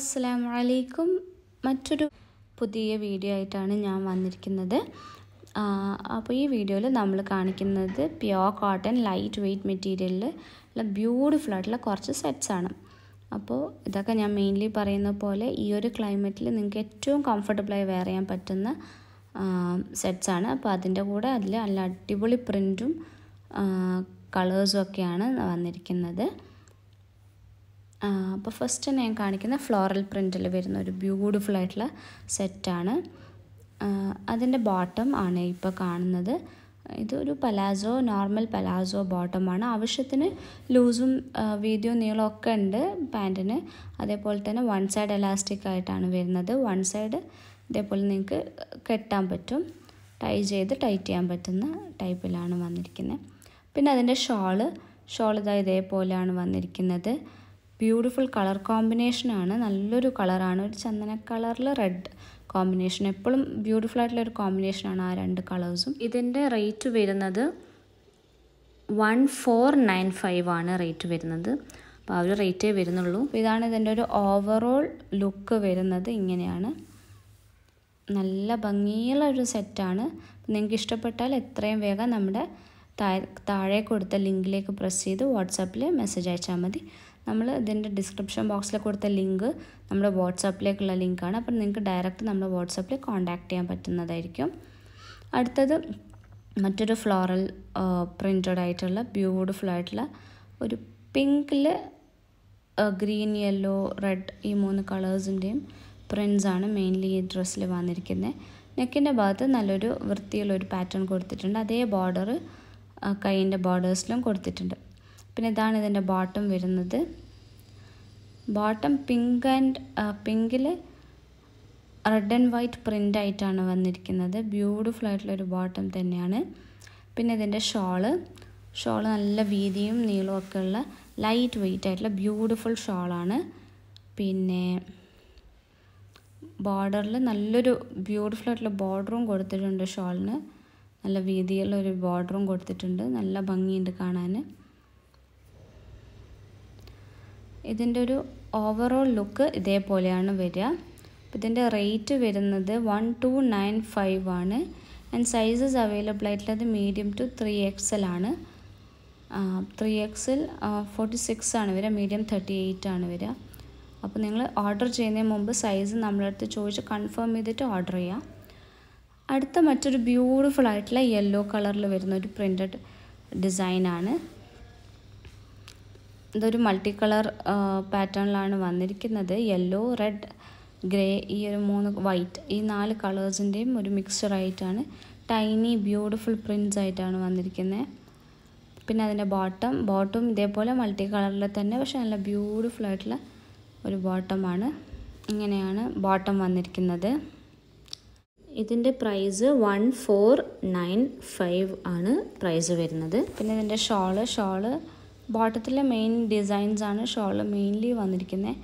അസ്സാം വലൈക്കും മറ്റൊരു പുതിയ വീഡിയോ ആയിട്ടാണ് ഞാൻ വന്നിരിക്കുന്നത് അപ്പോൾ ഈ വീഡിയോയിൽ നമ്മൾ കാണിക്കുന്നത് പ്യോർ കോട്ടൺ ലൈറ്റ് വെയ്റ്റ് മെറ്റീരിയലിൽ ഉള്ള ബ്യൂട്ടിഫുൾ ആയിട്ടുള്ള കുറച്ച് സെറ്റ്സ് ആണ് അപ്പോൾ ഇതൊക്കെ ഞാൻ മെയിൻലി പറയുന്ന പോലെ ഈ ഒരു ക്ലൈമറ്റിൽ നിങ്ങൾക്ക് ഏറ്റവും കംഫർട്ടബിളായി വെയർ ചെയ്യാൻ പറ്റുന്ന സെറ്റ്സ് ആണ് അപ്പോൾ അതിൻ്റെ കൂടെ അതിൽ നല്ല അടിപൊളി പ്രിൻറ്റും കളേഴ്സും ഒക്കെയാണ് വന്നിരിക്കുന്നത് അപ്പോൾ ഫസ്റ്റ് ഞാൻ കാണിക്കുന്ന ഫ്ലോറൽ പ്രിൻറ്റിൽ വരുന്ന ഒരു ബ്യൂട്ടിഫുൾ ആയിട്ടുള്ള സെറ്റാണ് അതിൻ്റെ ബോട്ടം ആണ് ഇപ്പോൾ കാണുന്നത് ഇതൊരു പലാസോ നോർമൽ പലാസോ ബോട്ടമാണ് ആവശ്യത്തിന് ലൂസും വീതിയും നീളം ഒക്കെ ഉണ്ട് പാൻറ്റിന് അതേപോലെ തന്നെ വൺ സൈഡ് എലാസ്റ്റിക് ആയിട്ടാണ് വരുന്നത് വൺ സൈഡ് ഇതേപോലെ നിങ്ങൾക്ക് കെട്ടാൻ പറ്റും ടൈ ചെയ്ത് ടൈറ്റ് ചെയ്യാൻ പറ്റുന്ന ടൈപ്പിലാണ് വന്നിരിക്കുന്നത് പിന്നെ അതിൻ്റെ ഷോള് ഷോൾ ഇതാ ഇതേപോലെയാണ് വന്നിരിക്കുന്നത് ബ്യൂട്ടിഫുൾ കളർ കോമ്പിനേഷനാണ് നല്ലൊരു കളറാണ് ഒരു ചന്ദന കളറിൽ റെഡ് കോമ്പിനേഷൻ എപ്പോഴും ബ്യൂട്ടിഫുൾ ആയിട്ടുള്ള ഒരു കോമ്പിനേഷനാണ് ആ രണ്ട് കളേഴ്സും ഇതിൻ്റെ റേറ്റ് വരുന്നത് വൺ ഫോർ നയൻ ഫൈവ് ആണ് റേറ്റ് വരുന്നത് അപ്പോൾ ആ ഒരു റേറ്റേ വരുന്നുള്ളൂ ഇതാണ് ഇതിൻ്റെ ഒരു ഓവറോൾ ലുക്ക് വരുന്നത് ഇങ്ങനെയാണ് നല്ല ഭംഗിയുള്ള ഒരു സെറ്റാണ് നിങ്ങൾക്ക് ഇഷ്ടപ്പെട്ടാൽ എത്രയും വേഗം നമ്മുടെ താഴെ കൊടുത്ത ലിങ്കിലേക്ക് പ്രസ് ചെയ്ത് വാട്സാപ്പിൽ മെസ്സേജ് അയച്ചാൽ മതി നമ്മൾ ഇതിൻ്റെ ഡിസ്ക്രിപ്ഷൻ ബോക്സിൽ കൊടുത്ത ലിങ്ക് നമ്മുടെ വാട്സാപ്പിലേക്കുള്ള ലിങ്കാണ് അപ്പം നിങ്ങൾക്ക് ഡയറക്റ്റ് നമ്മുടെ വാട്സാപ്പിൽ കോൺടാക്റ്റ് ചെയ്യാൻ പറ്റുന്നതായിരിക്കും അടുത്തത് മറ്റൊരു ഫ്ലോറൽ പ്രിൻറ്റഡ് ആയിട്ടുള്ള ബ്യൂട്ടിഫുൾ ആയിട്ടുള്ള ഒരു പിങ്കിൽ ഗ്രീൻ യെല്ലോ റെഡ് ഈ മൂന്ന് കളേഴ്സിൻ്റെയും പ്രിൻസാണ് മെയിൻലി ഈ ഡ്രസ്സിൽ വന്നിരിക്കുന്നത് നെക്കിൻ്റെ ഭാഗത്ത് നല്ലൊരു വൃത്തിയുള്ളൊരു പാറ്റേൺ കൊടുത്തിട്ടുണ്ട് അതേ ബോർഡർ കൈൻ്റെ ബോർഡേഴ്സിലും കൊടുത്തിട്ടുണ്ട് പിന്നെ ഇതാണ് ഇതിൻ്റെ ബോട്ടം വരുന്നത് ബോട്ടം പിങ്ക് ആൻഡ് പിങ്കിൽ റെഡ് ആൻഡ് വൈറ്റ് പ്രിൻ്റ് ആയിട്ടാണ് വന്നിരിക്കുന്നത് ബ്യൂട്ടിഫുൾ ആയിട്ടുള്ളൊരു ബോട്ടം തന്നെയാണ് പിന്നെ ഇതിൻ്റെ ഷോള് ഷോള് നല്ല വീതിയും നീളവും ഒക്കെ ഉള്ള ലൈറ്റ് വെയിറ്റ് ആയിട്ടുള്ള ബ്യൂട്ടിഫുൾ ഷോളാണ് പിന്നെ ബോർഡറിൽ നല്ലൊരു ബ്യൂട്ടിഫുൾ ആയിട്ടുള്ള ബോർഡറും കൊടുത്തിട്ടുണ്ട് ഷോളിന് നല്ല വീതിയുള്ള ഒരു ബോർഡറും കൊടുത്തിട്ടുണ്ട് നല്ല ഭംഗിയുണ്ട് കാണാൻ ഇതിൻ്റെ ഒരു ഓവറോൾ ലുക്ക് ഇതേപോലെയാണ് വരിക അപ്പോൾ ഇതിൻ്റെ റേറ്റ് വരുന്നത് വൺ ടു നയൻ ഫൈവ് ആണ് ആൻഡ് സൈസസ് അവൈലബിൾ ആയിട്ടുള്ളത് മീഡിയം ടു ത്രീ എക്സൽ ആണ് ത്രീ എക്സിൽ ഫോർട്ടി സിക്സ് ആണ് വരിക മീഡിയം തേർട്ടി എയ്റ്റ് ആണ് വരിക അപ്പോൾ നിങ്ങൾ ഓർഡർ ചെയ്യുന്നതിന് മുമ്പ് സൈസ് നമ്മളടുത്ത് ചോദിച്ച് കൺഫേം ചെയ്തിട്ട് ഓർഡർ ചെയ്യാം അടുത്ത മറ്റൊരു ബ്യൂട്ടിഫുൾ ആയിട്ടുള്ള യെല്ലോ കളറിൽ വരുന്ന ഒരു പ്രിൻറ്റഡ് ഡിസൈനാണ് ഇതൊരു മൾട്ടി കളർ പാറ്റേണിലാണ് വന്നിരിക്കുന്നത് യെല്ലോ റെഡ് ഗ്രേ ഈ ഒരു മൂന്ന് വൈറ്റ് ഈ നാല് കളേഴ്സിൻ്റെയും ഒരു മിക്സ്ചറായിട്ടാണ് ടൈനി ബ്യൂട്ടിഫുൾ പ്രിൻസ് ആയിട്ടാണ് വന്നിരിക്കുന്നത് പിന്നെ അതിൻ്റെ ബോട്ടം ബോട്ടം ഇതേപോലെ മൾട്ടി കളറിൽ തന്നെ പക്ഷെ നല്ല ബ്യൂട്ടിഫുൾ ആയിട്ടുള്ള ഒരു ബോട്ടമാണ് ഇങ്ങനെയാണ് ബോട്ടം വന്നിരിക്കുന്നത് ഇതിൻ്റെ price one four nine five ആണ് പ്രൈസ് വരുന്നത് പിന്നെ ഇതിൻ്റെ ഷോള് ഷോള് ബോട്ടത്തിലെ മെയിൻ ഡിസൈൻസ് ആണ് ഷോള് മെയിൻലി വന്നിരിക്കുന്നത്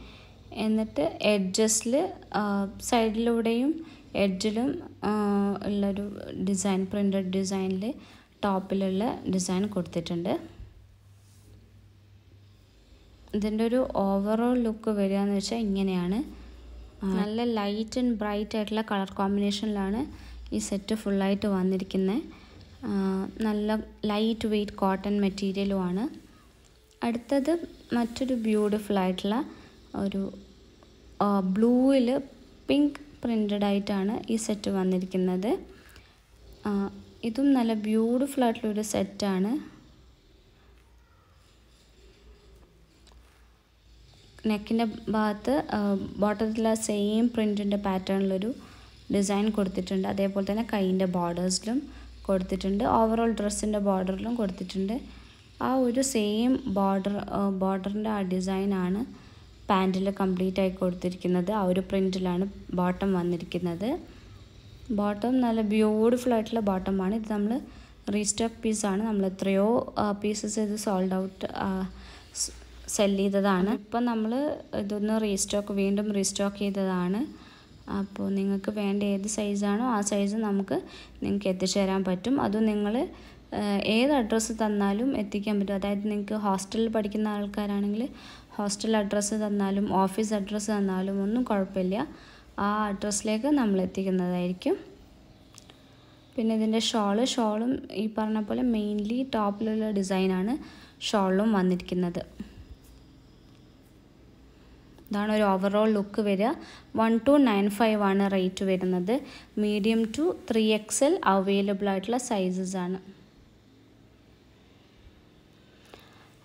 എന്നിട്ട് എഡ്ജസിൽ സൈഡിലൂടെയും എഡ്ജിലും ഉള്ളൊരു ഡിസൈൻ പ്രിൻറ്റഡ് ഡിസൈനിൽ ടോപ്പിലുള്ള ഡിസൈൻ കൊടുത്തിട്ടുണ്ട് ഇതിൻ്റെ ഒരു ഓവറോൾ ലുക്ക് വരിക എന്ന് വെച്ചാൽ ഇങ്ങനെയാണ് നല്ല ലൈറ്റ് ആൻഡ് ബ്രൈറ്റ് ആയിട്ടുള്ള കളർ കോമ്പിനേഷനിലാണ് ഈ സെറ്റ് ഫുള്ളായിട്ട് വന്നിരിക്കുന്നത് നല്ല ലൈറ്റ് വെയ്റ്റ് കോട്ടൺ മെറ്റീരിയലുമാണ് അടുത്തത് മറ്റൊരു ബ്യൂട്ടിഫുൾ ആയിട്ടുള്ള ഒരു ബ്ലൂവിൽ പിങ്ക് പ്രിൻ്റഡ് ആയിട്ടാണ് ഈ സെറ്റ് വന്നിരിക്കുന്നത് ഇതും നല്ല ബ്യൂട്ടിഫുൾ ആയിട്ടുള്ളൊരു സെറ്റാണ് നെക്കിൻ്റെ ഭാഗത്ത് ബോട്ടത്തിലെ സെയിം പ്രിൻറ്റിൻ്റെ പാറ്റേണിലൊരു ഡിസൈൻ കൊടുത്തിട്ടുണ്ട് അതേപോലെ തന്നെ കൈയിൻ്റെ ബോർഡേഴ്സിലും കൊടുത്തിട്ടുണ്ട് ഓവറോൾ ഡ്രസ്സിൻ്റെ ബോർഡറിലും കൊടുത്തിട്ടുണ്ട് ആ ഒരു സെയിം ബോർഡർ ബോർഡറിൻ്റെ ആ ഡിസൈനാണ് പാൻറ്റിൽ കംപ്ലീറ്റ് ആയി കൊടുത്തിരിക്കുന്നത് ആ ഒരു പ്രിൻറ്റിലാണ് ബോട്ടം വന്നിരിക്കുന്നത് ബോട്ടം നല്ല ബ്യൂട്ടിഫുൾ ആയിട്ടുള്ള ബോട്ടമാണ് ഇത് നമ്മൾ റീസ്റ്റോക്ക് പീസാണ് നമ്മൾ എത്രയോ പീസസ് ഇത് സോൾഡ് ഔട്ട് സെല് ചെയ്തതാണ് ഇപ്പം നമ്മൾ ഇതൊന്ന് റീസ്റ്റോക്ക് വീണ്ടും റീസ്റ്റോക്ക് ചെയ്തതാണ് അപ്പോൾ നിങ്ങൾക്ക് വേണ്ട ഏത് സൈസാണോ ആ സൈസ് നമുക്ക് നിങ്ങൾക്ക് എത്തിച്ചു തരാൻ പറ്റും അതും നിങ്ങൾ ഏത് അഡ്രസ്സ് തന്നാലും എത്തിക്കാൻ പറ്റും അതായത് നിങ്ങൾക്ക് ഹോസ്റ്റലിൽ പഠിക്കുന്ന ആൾക്കാരാണെങ്കിൽ ഹോസ്റ്റൽ അഡ്രസ്സ് തന്നാലും ഓഫീസ് അഡ്രസ്സ് തന്നാലും ഒന്നും കുഴപ്പമില്ല ആ അഡ്രസ്സിലേക്ക് നമ്മൾ എത്തിക്കുന്നതായിരിക്കും പിന്നെ ഇതിൻ്റെ ഷോള് ഷോളും ഈ പറഞ്ഞ പോലെ മെയിൻലി ടോപ്പിലുള്ള ഡിസൈനാണ് ഷോളിലും വന്നിരിക്കുന്നത് ഇതാണ് ഒരു ഓവറോൾ ലുക്ക് വരിക വൺ ടു നയൻ ഫൈവ് ആണ് റേറ്റ് വരുന്നത് medium to three X L available ആയിട്ടുള്ള സൈസസ് ആണ്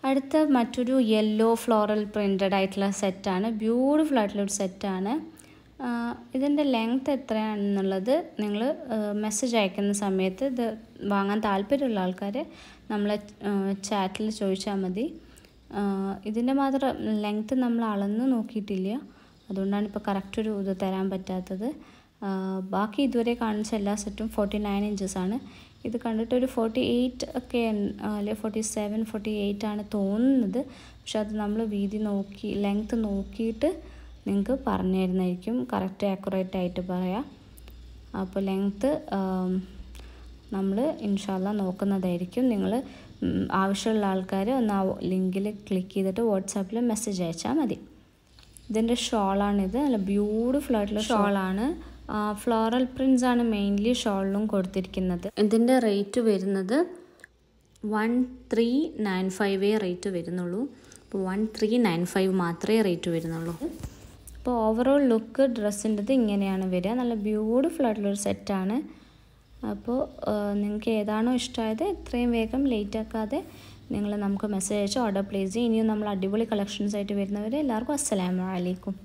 അടുത്ത മറ്റൊരു യെല്ലോ ഫ്ലോറൽ പ്രിൻറ്റഡ് ആയിട്ടുള്ള സെറ്റാണ് ബ്യൂട്ടിഫുൾ ആയിട്ടുള്ള ഒരു സെറ്റാണ് ഇതിൻ്റെ ലെങ്ത് എത്രയാണെന്നുള്ളത് നിങ്ങൾ മെസ്സേജ് അയക്കുന്ന സമയത്ത് ഇത് വാങ്ങാൻ താല്പര്യമുള്ള ആൾക്കാർ നമ്മളെ ചാറ്റിൽ ചോദിച്ചാൽ മതി ഇതിൻ്റെ മാത്രം ലെങ്ത്ത് നമ്മൾ അളന്ന് നോക്കിയിട്ടില്ല അതുകൊണ്ടാണ് ഇപ്പോൾ കറക്റ്റ് ഒരു ഇത് തരാൻ പറ്റാത്തത് ബാക്കി ഇതുവരെ കാണിച്ച എല്ലാ സെറ്റും ഫോർട്ടി നയൻ ഇഞ്ചസ് ആണ് ഇത് കണ്ടിട്ട് ഒരു ഫോർട്ടി എയ്റ്റ് ഒക്കെ അല്ലെ ഫോർട്ടി സെവൻ ഫോർട്ടി എയ്റ്റ് ആണ് തോന്നുന്നത് പക്ഷെ അത് നമ്മൾ വീതി നോക്കി ലെങ്ത്ത് നോക്കിയിട്ട് നിങ്ങൾക്ക് പറഞ്ഞു തരുന്നതായിരിക്കും കറക്റ്റ് ആക്കുറേറ്റ് ആയിട്ട് പറയാം അപ്പോൾ ലെങ്ത്ത് നമ്മൾ ഇൻഷാല്ല നോക്കുന്നതായിരിക്കും നിങ്ങൾ ആവശ്യമുള്ള ആൾക്കാർ ഒന്ന് ആ ലിങ്കിൽ ക്ലിക്ക് ചെയ്തിട്ട് വാട്സാപ്പിൽ മെസ്സേജ് അയച്ചാൽ മതി ഇതിൻ്റെ ഷോളാണിത് നല്ല ബ്യൂട്ടിഫുൾ ആയിട്ടുള്ള ഷോളാണ് ഫ്ലോറൽ പ്രിൻസ് ആണ് മെയിൻലി ഷോളിലും കൊടുത്തിരിക്കുന്നത് ഇതിൻ്റെ റേറ്റ് വരുന്നത് വൺ ത്രീ നയൻ ഫൈവേ റേറ്റ് വരുന്നുള്ളൂ അപ്പോൾ വൺ ത്രീ നയൻ ഫൈവ് മാത്രമേ റേറ്റ് വരുന്നുള്ളൂ അപ്പോൾ ഓവറോൾ ലുക്ക് ഡ്രസ്സിൻ്റെത് ഇങ്ങനെയാണ് വരിക നല്ല ബ്യൂട്ടിഫുൾ ആയിട്ടുള്ളൊരു സെറ്റാണ് അപ്പോൾ നിങ്ങൾക്ക് ഏതാണോ ഇഷ്ടമായത് എത്രയും വേഗം ലേറ്റ് ആക്കാതെ നിങ്ങൾ നമുക്ക് മെസ്സേജ് അയച്ച് ഓർഡർ പ്ലേസ് ചെയ്യും ഇനിയും നമ്മൾ അടിപൊളി കളക്ഷൻസ് ആയിട്ട് വരുന്നവരെ എല്ലാവർക്കും അസ്സലാമലൈക്കും